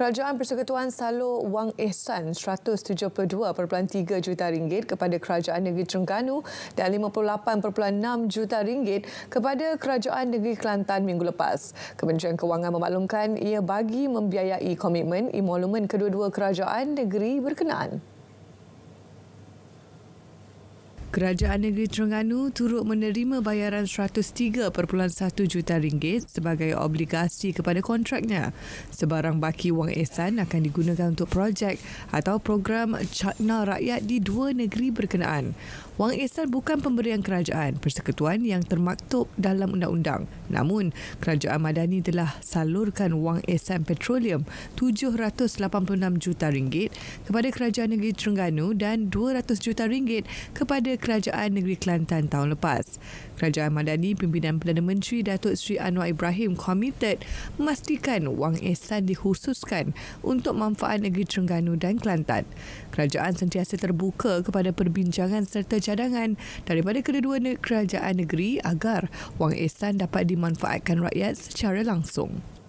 Kerajaan Persekutuan Salo Wang Ehsan 172.3 juta ringgit kepada Kerajaan Negeri Terengganu dan 58.6 juta ringgit kepada Kerajaan Negeri Kelantan minggu lepas. Kementerian Kewangan memaklumkan ia bagi membiayai komitmen emolumen kedua-dua kerajaan negeri berkenaan. Kerajaan Negeri Terengganu turut menerima bayaran 103.1 juta ringgit sebagai obligasi kepada kontraknya. Sebarang baki wang ehsan akan digunakan untuk projek atau program cakna rakyat di dua negeri berkenaan. Wang ehsan bukan pemberian kerajaan, persekutuan yang termaktub dalam undang-undang. Namun, kerajaan Madani telah salurkan wang SM Petroleum 786 juta ringgit kepada Kerajaan Negeri Terengganu dan 200 juta ringgit kepada Kerajaan Negeri Kelantan tahun lepas. Kerajaan Madani pimpinan Perdana Menteri Datuk Seri Anwar Ibrahim komited memastikan wang ihsan dihususkan untuk manfaat negeri Terengganu dan Kelantan. Kerajaan sentiasa terbuka kepada perbincangan serta cadangan daripada kedua-dua kerajaan negeri agar wang ihsan dapat dimanfaatkan dimanfaatkan rakyat secara langsung.